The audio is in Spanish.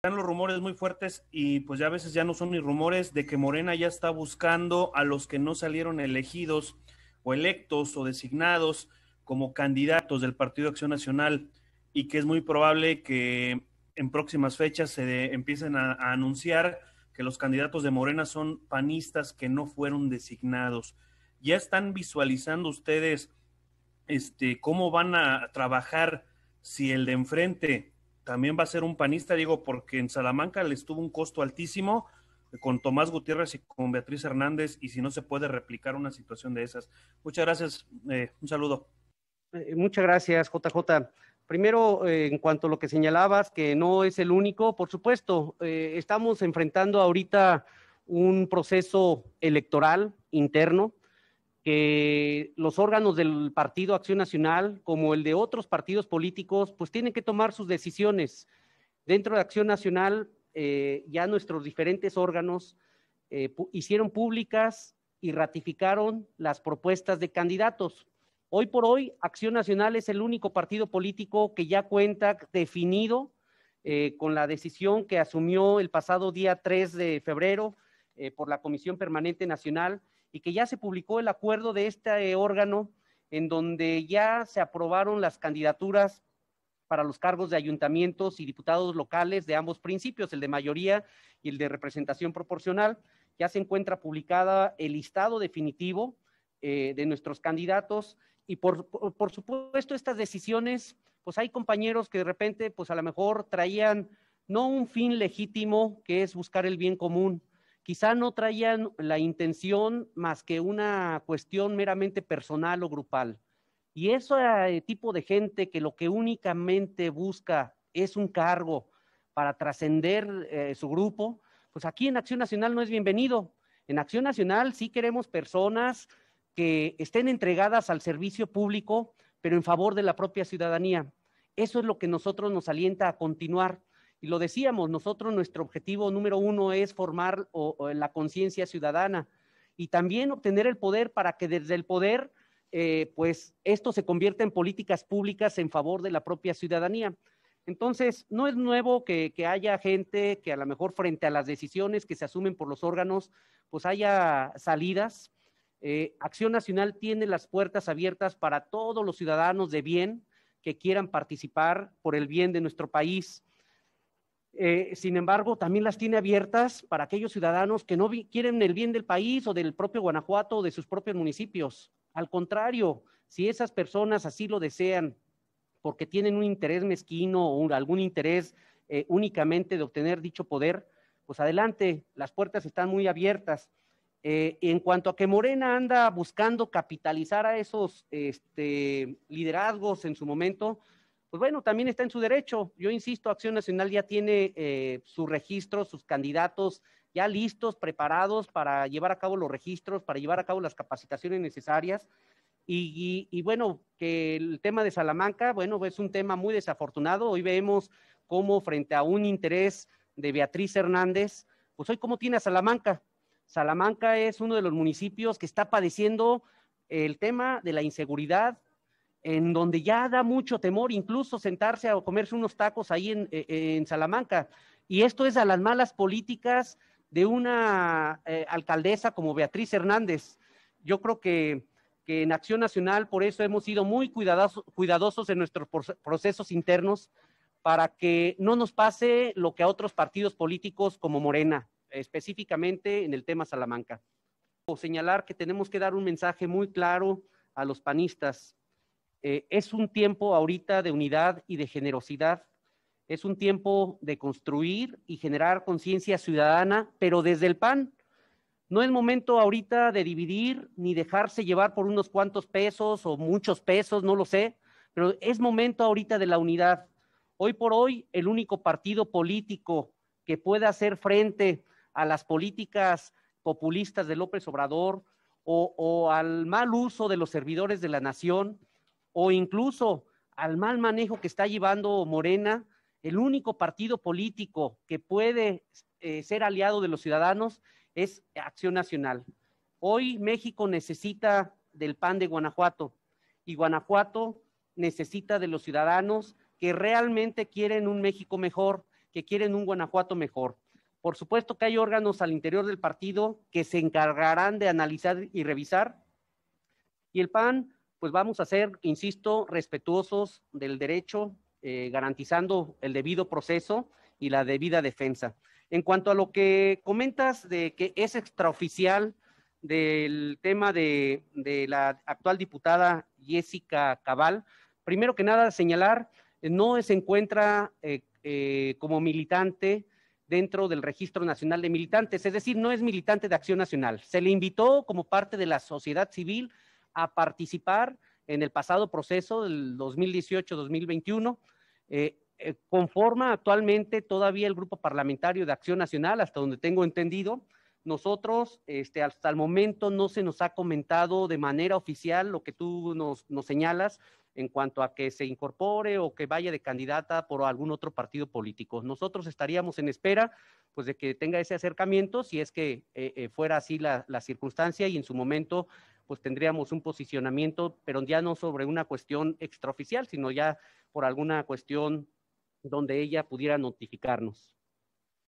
están los rumores muy fuertes y pues ya a veces ya no son ni rumores de que Morena ya está buscando a los que no salieron elegidos o electos o designados como candidatos del Partido Acción Nacional y que es muy probable que en próximas fechas se empiecen a, anunciar que los candidatos de Morena son panistas que no fueron designados. ¿Ya están visualizando ustedes este, cómo van a trabajar si el de enfrente también va a ser un panista, digo, porque en Salamanca les tuvo un costo altísimo con Tomás Gutiérrez y con Beatriz Hernández, y si no se puede replicar una situación de esas. Muchas gracias, eh, un saludo. Eh, muchas gracias, JJ. Primero, eh, en cuanto a lo que señalabas, que no es el único, por supuesto, estamos enfrentando ahorita un proceso electoral interno que los órganos del Partido Acción Nacional, como el de otros partidos políticos, pues tienen que tomar sus decisiones. Dentro de Acción Nacional, eh, ya nuestros diferentes órganos eh, hicieron públicas y ratificaron las propuestas de candidatos. Hoy por hoy, Acción Nacional es el único partido político que ya cuenta definido eh, con la decisión que asumió el pasado día 3 de febrero por la Comisión Permanente Nacional y que ya se publicó el acuerdo de este órgano en donde ya se aprobaron las candidaturas para los cargos de ayuntamientos y diputados locales de ambos principios, el de mayoría y el de representación proporcional. Ya se encuentra publicada el listado definitivo eh, de nuestros candidatos y por, supuesto estas decisiones, pues hay compañeros que de repente, pues a lo mejor traían no un fin legítimo que es buscar el bien común, quizá no traían la intención más que una cuestión meramente personal o grupal. Y ese eh, tipo de gente que lo que únicamente busca es un cargo para trascender eh, su grupo, pues aquí en Acción Nacional no es bienvenido. En Acción Nacional sí queremos personas que estén entregadas al servicio público, pero en favor de la propia ciudadanía. Eso es lo que nosotros nos alienta a continuar. Y lo decíamos, nosotros nuestro objetivo número uno es formar la conciencia ciudadana y también obtener el poder para que desde el poder, eh, pues esto se convierta en políticas públicas en favor de la propia ciudadanía. Entonces, no es nuevo que, haya gente que a lo mejor frente a las decisiones que se asumen por los órganos, pues haya salidas. Eh, Acción Nacional tiene las puertas abiertas para todos los ciudadanos de bien que quieran participar por el bien de nuestro país. Eh, sin embargo, también las tiene abiertas para aquellos ciudadanos que no quieren el bien del país o del propio Guanajuato o de sus propios municipios. Al contrario, si esas personas así lo desean, porque tienen un interés mezquino o algún interés eh, únicamente de obtener dicho poder, pues adelante, las puertas están muy abiertas. Eh, en cuanto a que Morena anda buscando capitalizar a esos este, liderazgos en su momento, pues bueno, también está en su derecho. Yo insisto, Acción Nacional ya tiene eh, sus registros, sus candidatos ya listos, preparados para llevar a cabo los registros, para llevar a cabo las capacitaciones necesarias. Y, bueno, que el tema de Salamanca, bueno, es un tema muy desafortunado. Hoy vemos cómo frente a un interés de Beatriz Hernández, pues hoy cómo tiene a Salamanca. Salamanca es uno de los municipios que está padeciendo el tema de la inseguridad, en donde ya da mucho temor incluso sentarse a comerse unos tacos ahí en, eh, eh, Salamanca. Y esto es a las malas políticas de una eh, alcaldesa como Beatriz Hernández. Yo creo que, que, en Acción Nacional por eso hemos sido muy cuidadosos en nuestros procesos internos para que no nos pase lo que a otros partidos políticos como Morena, específicamente en el tema Salamanca. O señalar que tenemos que dar un mensaje muy claro a los panistas eh, es un tiempo ahorita de unidad y de generosidad. Es un tiempo de construir y generar conciencia ciudadana, pero desde el PAN. No es momento ahorita de dividir ni dejarse llevar por unos cuantos pesos o muchos pesos, no lo sé, pero es momento ahorita de la unidad. Hoy por hoy, el único partido político que pueda hacer frente a las políticas populistas de López Obrador o al mal uso de los servidores de la nación, o incluso al mal manejo que está llevando Morena, el único partido político que puede eh, ser aliado de los ciudadanos es Acción Nacional. Hoy México necesita del PAN de Guanajuato y Guanajuato necesita de los ciudadanos que realmente quieren un México mejor, que quieren un Guanajuato mejor. Por supuesto que hay órganos al interior del partido que se encargarán de analizar y revisar. Y el PAN pues vamos a ser, insisto, respetuosos del derecho, eh, garantizando el debido proceso y la debida defensa. En cuanto a lo que comentas de que es extraoficial del tema de, la actual diputada Jessica Cabal, primero que nada señalar, no se encuentra eh, eh, como militante dentro del Registro Nacional de Militantes, es decir, no es militante de Acción Nacional. Se le invitó como parte de la sociedad civil a participar en el pasado proceso del 2018-2021. Eh, eh, conforma actualmente todavía el Grupo Parlamentario de Acción Nacional, hasta donde tengo entendido. Nosotros, este, hasta el momento, no se nos ha comentado de manera oficial lo que tú nos, señalas en cuanto a que se incorpore o que vaya de candidata por algún otro partido político. Nosotros estaríamos en espera pues de que tenga ese acercamiento si es que eh, fuera así la, la, circunstancia y en su momento pues tendríamos un posicionamiento, pero ya no sobre una cuestión extraoficial, sino ya por alguna cuestión donde ella pudiera notificarnos.